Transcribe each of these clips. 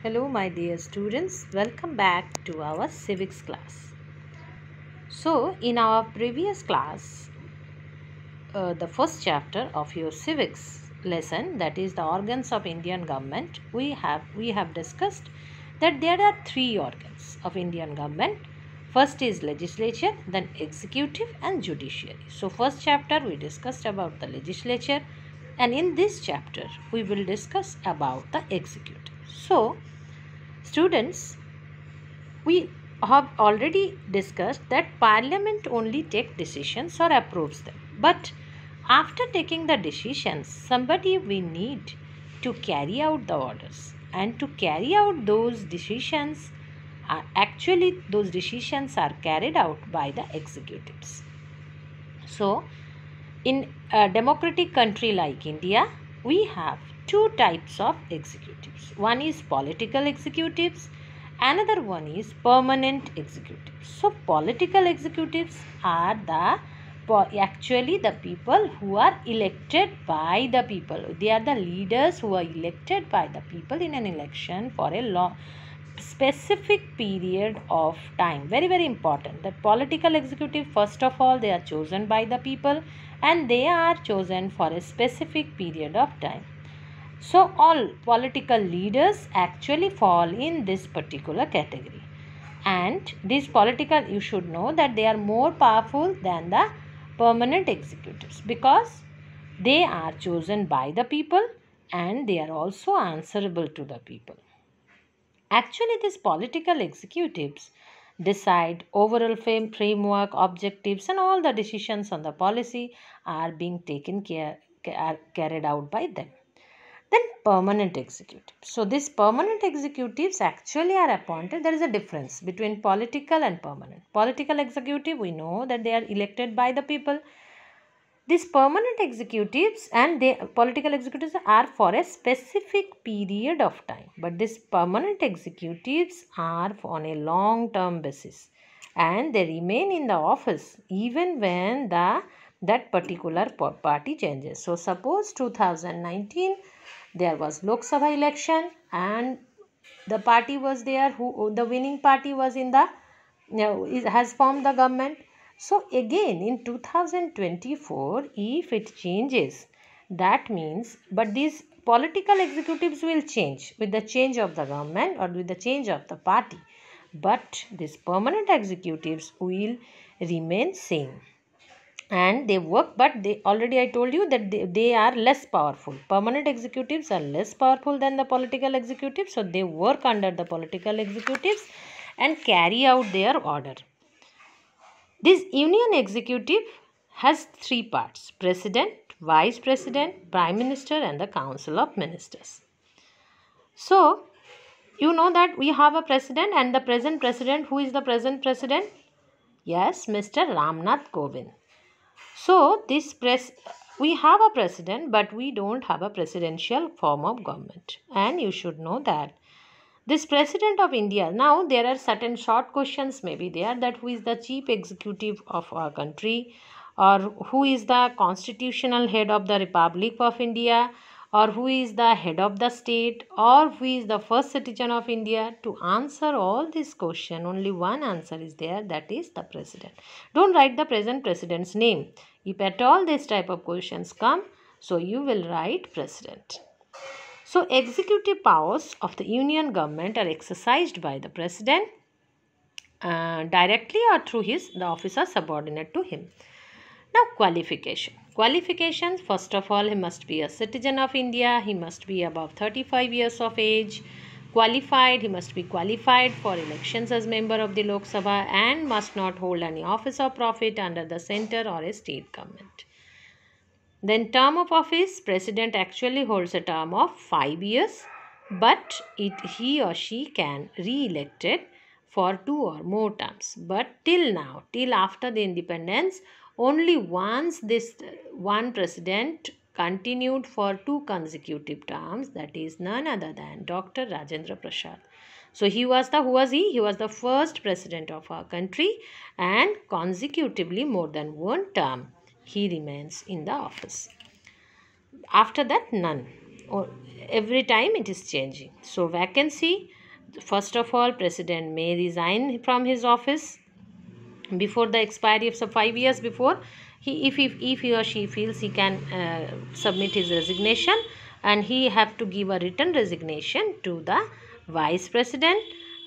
Hello my dear students, welcome back to our civics class. So in our previous class, uh, the first chapter of your civics lesson that is the organs of Indian government, we have, we have discussed that there are three organs of Indian government. First is legislature, then executive and judiciary. So first chapter we discussed about the legislature and in this chapter we will discuss about the executive. So, Students, we have already discussed that parliament only take decisions or approves them. But after taking the decisions, somebody we need to carry out the orders and to carry out those decisions are actually those decisions are carried out by the executives. So, in a democratic country like India, we have two types of executives. One is political executives, another one is permanent executives. So, political executives are the actually the people who are elected by the people they are the leaders who are elected by the people in an election for a long specific period of time very very important the political executive first of all they are chosen by the people and they are chosen for a specific period of time so all political leaders actually fall in this particular category. And these political, you should know that they are more powerful than the permanent executives because they are chosen by the people and they are also answerable to the people. Actually, these political executives decide overall frame, framework, objectives and all the decisions on the policy are being taken care, are carried out by them. Then permanent executive. So these permanent executives actually are appointed. There is a difference between political and permanent. Political executive, we know that they are elected by the people. These permanent executives and the political executives are for a specific period of time. But these permanent executives are on a long-term basis and they remain in the office even when the that particular party changes. So suppose 2019 there was Lok Sabha election and the party was there who the winning party was in the you now has formed the government so again in 2024 if it changes that means but these political executives will change with the change of the government or with the change of the party but these permanent executives will remain same and they work but they already I told you that they, they are less powerful. Permanent executives are less powerful than the political executives so they work under the political executives and carry out their order. This union executive has three parts president, vice president, prime minister, and the council of ministers. So, you know that we have a president and the present president. Who is the present president? Yes, Mr. Ramnath Kovind. So this press we have a president but we don't have a presidential form of government and you should know that this president of India now there are certain short questions maybe there that who is the chief executive of our country or who is the constitutional head of the Republic of India or who is the head of the state or who is the first citizen of India to answer all these question only one answer is there that is the president don't write the present president's name if at all this type of questions come, so you will write President. So executive powers of the union government are exercised by the President uh, directly or through his the officer subordinate to him. Now qualification. Qualifications, first of all, he must be a citizen of India. He must be above 35 years of age qualified, he must be qualified for elections as member of the Lok Sabha and must not hold any office or profit under the centre or a state government. Then term of office, president actually holds a term of 5 years but it, he or she can re-elected for two or more terms. But till now, till after the independence, only once this one president continued for two consecutive terms that is none other than Dr. Rajendra Prasad. So he was the who was he? He was the first president of our country and consecutively more than one term he remains in the office. After that none or every time it is changing. So vacancy first of all president may resign from his office before the expiry of so five years before he if he, if he or she feels he can uh, submit his resignation and he have to give a written resignation to the vice president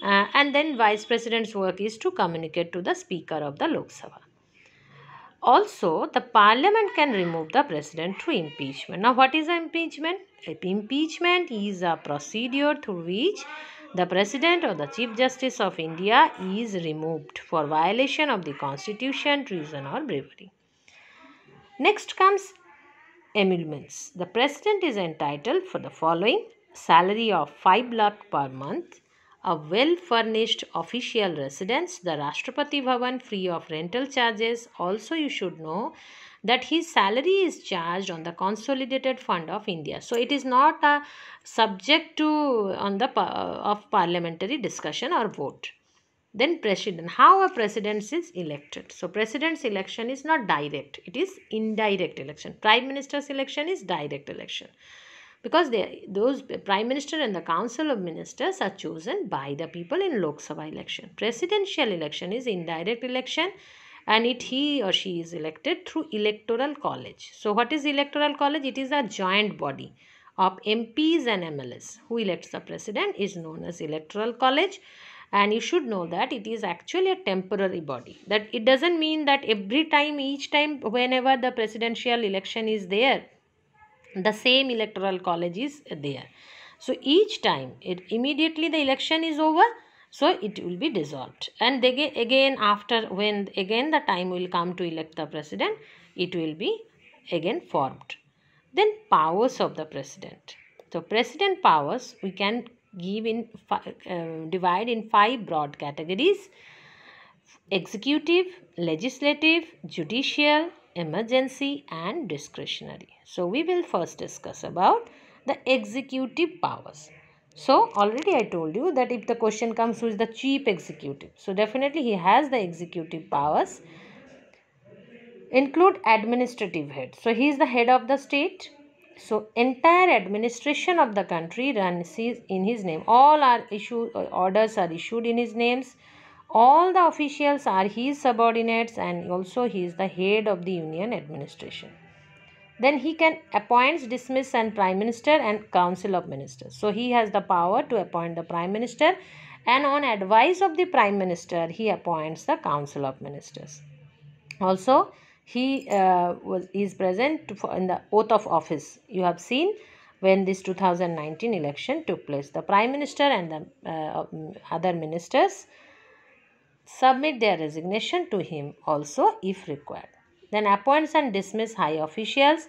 uh, and then vice president's work is to communicate to the speaker of the Lok Sabha. Also, the parliament can remove the president through impeachment. Now, what is impeachment? Impeachment is a procedure through which the president or the chief justice of India is removed for violation of the constitution, treason or bribery. Next comes emoluments. The president is entitled for the following salary of 5 lakh per month, a well-furnished official residence, the Rashtrapati Bhavan free of rental charges. Also, you should know that his salary is charged on the Consolidated Fund of India. So, it is not a subject to on the uh, of parliamentary discussion or vote. Then president. How a president is elected? So president's election is not direct. It is indirect election. Prime minister's election is direct election. Because they, those prime minister and the council of ministers are chosen by the people in Lok Sabha election. Presidential election is indirect election and it he or she is elected through electoral college. So what is electoral college? It is a joint body of MPs and MLS who elects the president is known as electoral college and you should know that it is actually a temporary body that it doesn't mean that every time each time whenever the presidential election is there the same electoral college is there so each time it immediately the election is over so it will be dissolved and they again after when again the time will come to elect the president it will be again formed then powers of the president so president powers we can give in uh, divide in five broad categories executive legislative judicial emergency and discretionary so we will first discuss about the executive powers so already i told you that if the question comes who is the chief executive so definitely he has the executive powers include administrative head so he is the head of the state so entire administration of the country runs in his name. All are issued, orders are issued in his names. All the officials are his subordinates and also he is the head of the union administration. Then he can appoints, dismiss and prime minister and council of ministers. So he has the power to appoint the prime minister and on advice of the prime minister he appoints the council of ministers. Also he uh, was is present for in the oath of office you have seen when this 2019 election took place the prime minister and the uh, other ministers submit their resignation to him also if required then appoints and dismiss high officials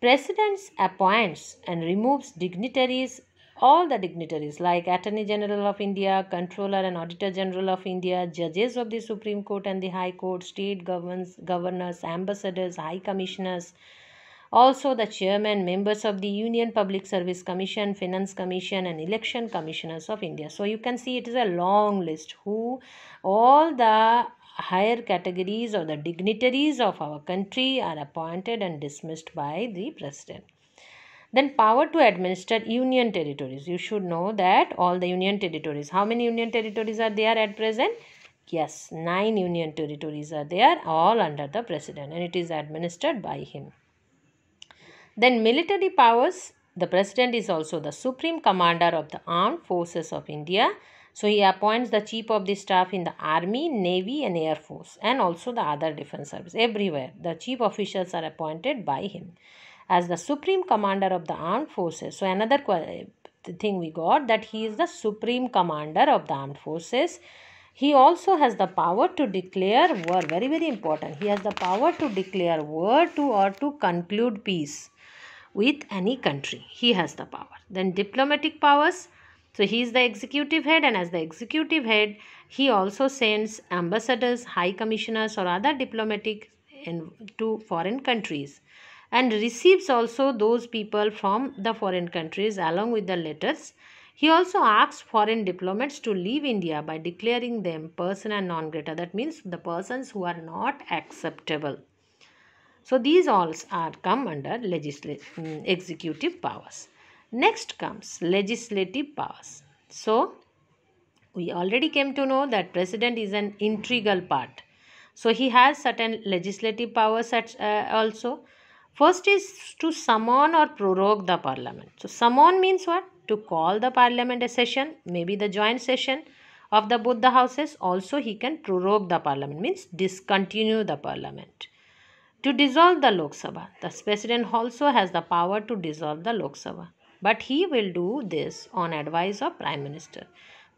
presidents appoints and removes dignitaries all the dignitaries like Attorney General of India, Controller and Auditor General of India, judges of the Supreme Court and the High Court, state governors, governors ambassadors, high commissioners, also the chairman, members of the Union Public Service Commission, Finance Commission and Election Commissioners of India. So you can see it is a long list who all the higher categories or the dignitaries of our country are appointed and dismissed by the president. Then power to administer union territories. You should know that all the union territories. How many union territories are there at present? Yes, nine union territories are there, all under the president, and it is administered by him. Then military powers. The president is also the supreme commander of the armed forces of India. So he appoints the chief of the staff in the army, navy and air force and also the other defense service. Everywhere the chief officials are appointed by him as the supreme commander of the armed forces. So another thing we got that he is the supreme commander of the armed forces. He also has the power to declare war. Very, very important. He has the power to declare war to or to conclude peace with any country. He has the power. Then diplomatic powers. So he is the executive head and as the executive head, he also sends ambassadors, high commissioners or other diplomatic in, to foreign countries and receives also those people from the foreign countries along with the letters. He also asks foreign diplomats to leave India by declaring them persona non grata. That means the persons who are not acceptable. So these all are come under legislative mm, executive powers. Next comes legislative powers. So we already came to know that president is an integral part. So he has certain legislative powers at, uh, also. First is to summon or prorogue the parliament. So summon means what? To call the parliament a session, maybe the joint session of the both the houses. Also he can prorogue the parliament, means discontinue the parliament. To dissolve the Lok Sabha, the president also has the power to dissolve the Lok Sabha. But he will do this on advice of prime minister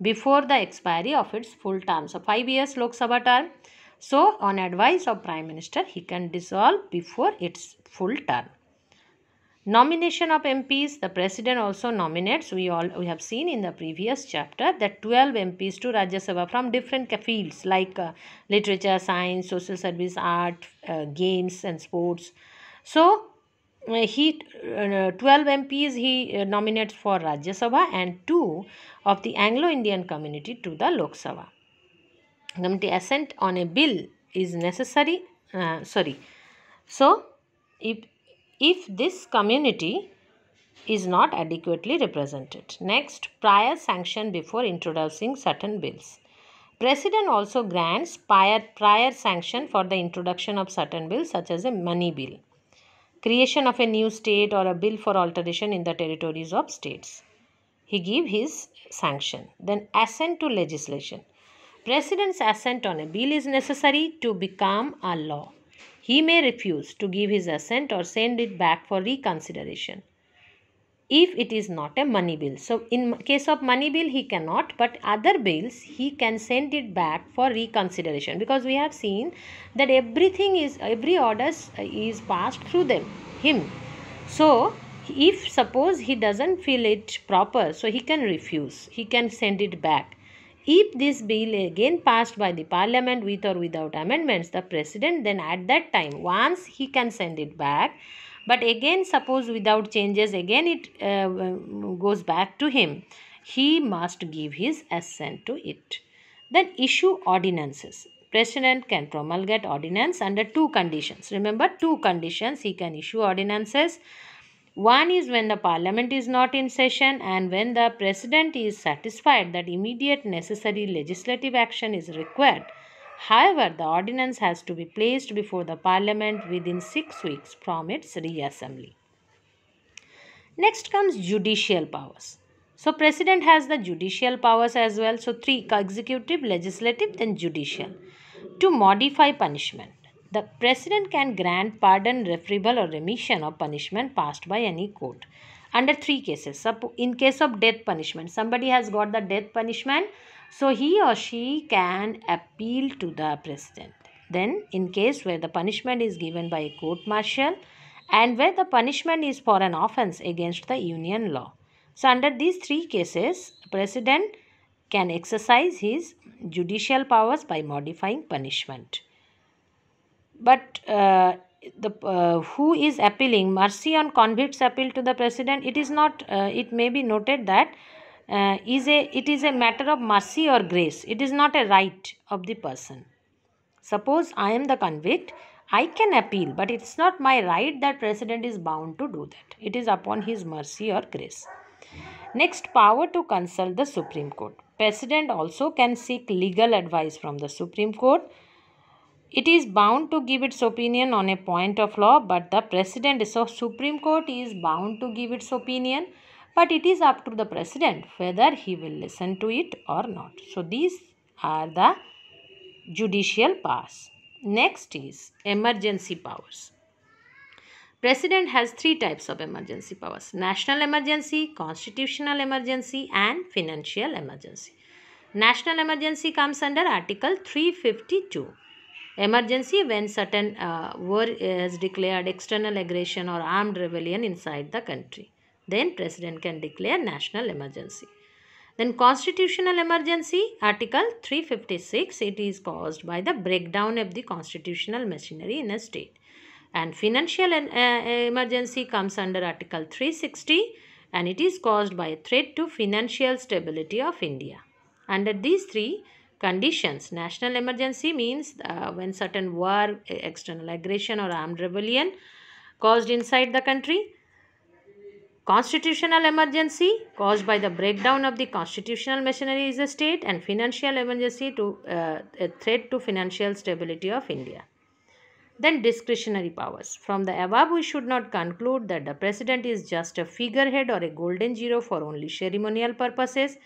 before the expiry of its full term. So 5 years Lok Sabha term so, on advice of Prime Minister, he can dissolve before its full term. Nomination of MPs, the President also nominates, we all we have seen in the previous chapter, that 12 MPs to Rajya Sabha from different fields like uh, literature, science, social service, art, uh, games and sports. So, uh, he uh, 12 MPs he uh, nominates for Rajya Sabha and 2 of the Anglo-Indian community to the Lok Sabha committee assent on a bill is necessary uh, sorry so if if this community is not adequately represented next prior sanction before introducing certain bills president also grants prior prior sanction for the introduction of certain bills such as a money bill creation of a new state or a bill for alteration in the territories of states he give his sanction then assent to legislation President's assent on a bill is necessary to become a law. He may refuse to give his assent or send it back for reconsideration if it is not a money bill. So, in case of money bill, he cannot, but other bills, he can send it back for reconsideration because we have seen that everything is, every order uh, is passed through them, him. So, if suppose he doesn't feel it proper, so he can refuse, he can send it back. If this bill again passed by the parliament with or without amendments, the president then at that time, once he can send it back, but again suppose without changes, again it uh, goes back to him, he must give his assent to it. Then issue ordinances. President can promulgate ordinance under two conditions. Remember two conditions, he can issue ordinances one is when the parliament is not in session and when the president is satisfied that immediate necessary legislative action is required. However, the ordinance has to be placed before the parliament within six weeks from its reassembly. Next comes judicial powers. So, president has the judicial powers as well. So, three executive, legislative, then judicial to modify punishment. The President can grant pardon, referral or remission of punishment passed by any court. Under three cases, in case of death punishment, somebody has got the death punishment, so he or she can appeal to the President. Then, in case where the punishment is given by a court martial and where the punishment is for an offense against the Union law. So, under these three cases, President can exercise his judicial powers by modifying punishment but uh, the uh, who is appealing mercy on convicts appeal to the president it is not uh, it may be noted that uh, is a it is a matter of mercy or grace it is not a right of the person suppose i am the convict i can appeal but it's not my right that president is bound to do that it is upon his mercy or grace next power to consult the supreme court president also can seek legal advice from the supreme court it is bound to give its opinion on a point of law but the President of Supreme Court is bound to give its opinion but it is up to the President whether he will listen to it or not. So these are the judicial powers. Next is emergency powers. President has three types of emergency powers. National emergency, constitutional emergency and financial emergency. National emergency comes under Article 352. Emergency when certain uh, war is declared, external aggression or armed rebellion inside the country. Then President can declare national emergency. Then constitutional emergency, Article 356, it is caused by the breakdown of the constitutional machinery in a state. And financial en uh, uh, emergency comes under Article 360 and it is caused by a threat to financial stability of India. Under these three, conditions. National emergency means uh, when certain war, external aggression or armed rebellion caused inside the country. Constitutional emergency caused by the breakdown of the constitutional machinery is a state and financial emergency to uh, a threat to financial stability of India. Then discretionary powers. From the above, we should not conclude that the president is just a figurehead or a golden zero for only ceremonial purposes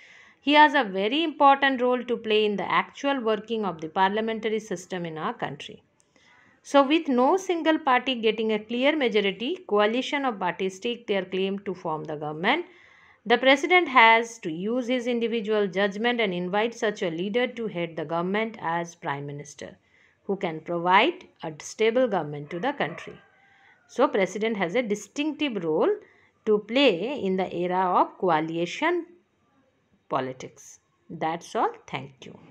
he has a very important role to play in the actual working of the parliamentary system in our country. So with no single party getting a clear majority, coalition of parties take their claim to form the government. The president has to use his individual judgment and invite such a leader to head the government as prime minister who can provide a stable government to the country. So president has a distinctive role to play in the era of coalition politics. That's all. Thank you.